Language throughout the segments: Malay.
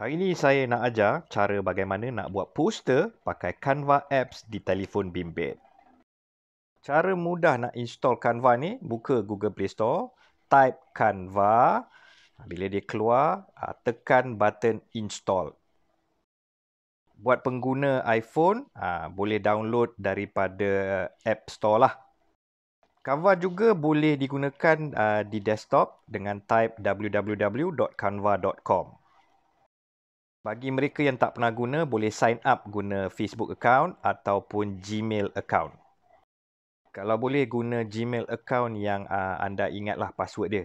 Hari ini saya nak ajar cara bagaimana nak buat poster pakai Canva apps di telefon bimbit. Cara mudah nak install Canva ni, buka Google Play Store, type Canva. Bila dia keluar, ah, tekan button install. Buat pengguna iPhone, ah, boleh download daripada App Store lah. Canva juga boleh digunakan ah, di desktop dengan type www.canva.com. Bagi mereka yang tak pernah guna, boleh sign up guna Facebook account ataupun Gmail account. Kalau boleh guna Gmail account yang uh, anda ingatlah password dia.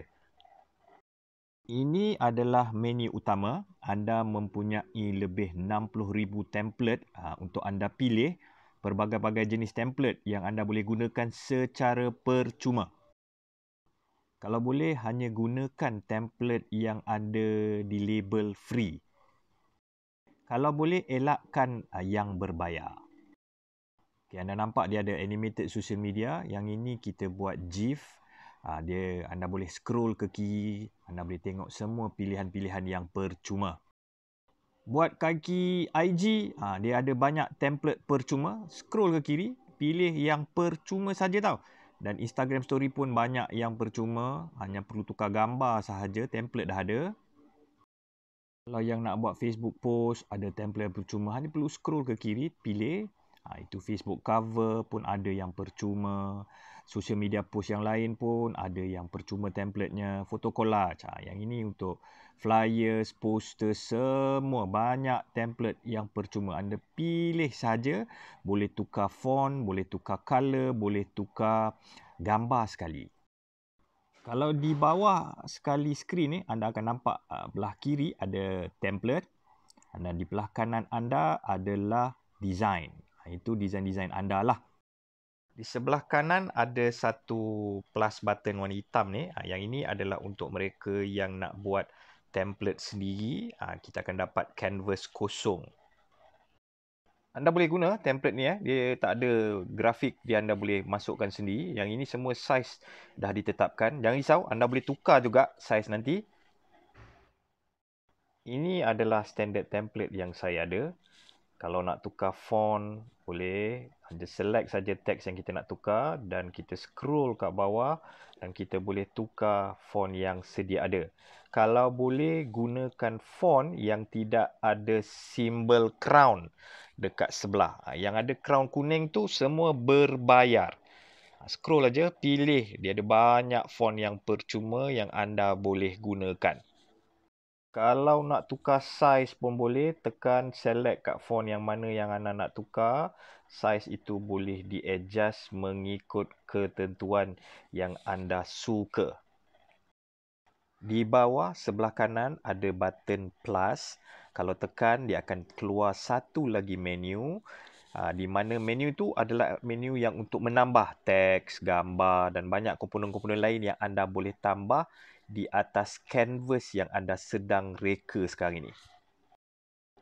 Ini adalah menu utama. Anda mempunyai lebih 60,000 template uh, untuk anda pilih berbagai-bagai jenis template yang anda boleh gunakan secara percuma. Kalau boleh hanya gunakan template yang ada di label free kalau boleh elakkan ah, yang berbayar. Okay, anda nampak dia ada animated social media. Yang ini kita buat GIF. Ah, dia anda boleh scroll ke kiri, anda boleh tengok semua pilihan-pilihan yang percuma. Buat kaki IG, ah, dia ada banyak template percuma. Scroll ke kiri, pilih yang percuma saja tau. Dan Instagram story pun banyak yang percuma, hanya perlu tukar gambar sahaja, template dah ada. Kalau yang nak buat Facebook post, ada template percuma, hanya perlu scroll ke kiri, pilih. Ha, itu Facebook cover pun ada yang percuma. Social media post yang lain pun ada yang percuma templatenya. Foto collage. Ha, yang ini untuk flyers, poster, semua. Banyak template yang percuma. Anda pilih saja. Boleh tukar font, boleh tukar color, boleh tukar gambar sekali kalau di bawah sekali skrin ni anda akan nampak uh, belah kiri ada template dan di belah kanan anda adalah design. Ah, itu design-design anda lah. Di sebelah kanan ada satu plus button warna hitam ni. Ah, yang ini adalah untuk mereka yang nak buat template sendiri. Kita akan dapat canvas kosong anda boleh guna template ni eh. Dia tak ada grafik dia anda boleh masukkan sendiri. Yang ini semua saiz dah ditetapkan. Jangan risau, anda boleh tukar juga saiz nanti. Ini adalah standard template yang saya ada. Kalau nak tukar font, boleh. Anda select saja teks yang kita nak tukar dan kita scroll ke bawah dan kita boleh tukar font yang sedia ada. Kalau boleh, gunakan font yang tidak ada simbol crown dekat sebelah. Ha, yang ada crown kuning tu semua berbayar. Ha, scroll aja, pilih. Dia ada banyak font yang percuma yang anda boleh gunakan. Kalau nak tukar size pun boleh, tekan select kat font yang mana yang anda nak tukar. Size itu boleh diadjust mengikut ketentuan yang anda suka. Di bawah sebelah kanan ada button plus kalau tekan dia akan keluar satu lagi menu ah, di mana menu itu adalah menu yang untuk menambah teks, gambar dan banyak komponen-komponen lain yang anda boleh tambah di atas canvas yang anda sedang reka sekarang ini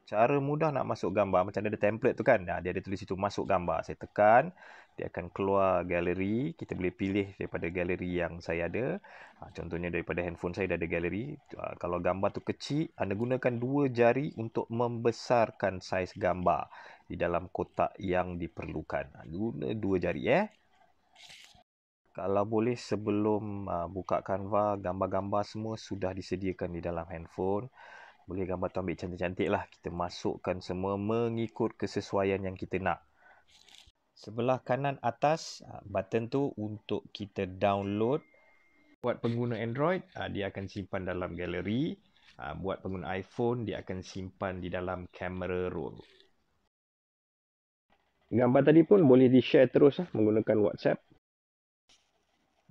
cara mudah nak masuk gambar macam ada template tu kan dia ada tulis itu masuk gambar saya tekan dia akan keluar galeri kita boleh pilih daripada galeri yang saya ada ah, contohnya daripada handphone saya dah ada galeri ah, kalau gambar tu kecil anda gunakan dua jari untuk membesarkan saiz gambar di dalam kotak yang diperlukan ah, guna dua jari eh kalau boleh sebelum buka Canva gambar-gambar semua sudah disediakan di dalam handphone boleh gambar tu ambil cantik-cantik lah. Kita masukkan semua mengikut kesesuaian yang kita nak. Sebelah kanan atas ah, button tu untuk kita download. Buat pengguna Android, ah, dia akan simpan dalam galeri. Ah, buat pengguna iPhone, dia akan simpan di dalam camera roll. Gambar tadi pun boleh di-share terus lah menggunakan WhatsApp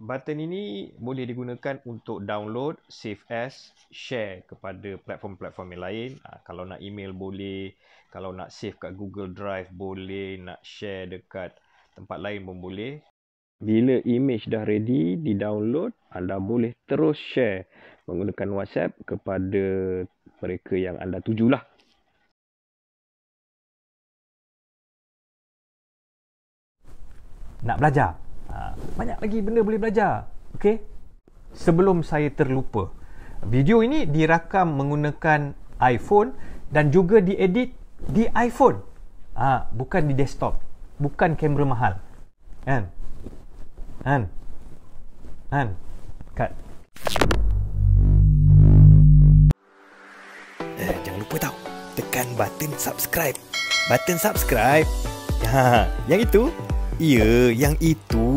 button ini boleh digunakan untuk download, save as, share kepada platform-platform yang lain. Ha, kalau nak email boleh, kalau nak save kat Google Drive boleh, nak share dekat tempat lain pun boleh. Bila image dah ready, di-download, anda ha, boleh terus share menggunakan WhatsApp kepada mereka yang anda tuju lah. Nak belajar? Ah, banyak lagi benda boleh belajar. Okey. Sebelum saya terlupa, video ini dirakam menggunakan iPhone dan juga diedit di iPhone. Ah, ha, bukan di desktop. Bukan kamera mahal. Kan? Kan? Kan? Cut. Eh, jangan lupa tau. Tekan button subscribe. Button subscribe. Ha, yang itu? Ya, yang itu.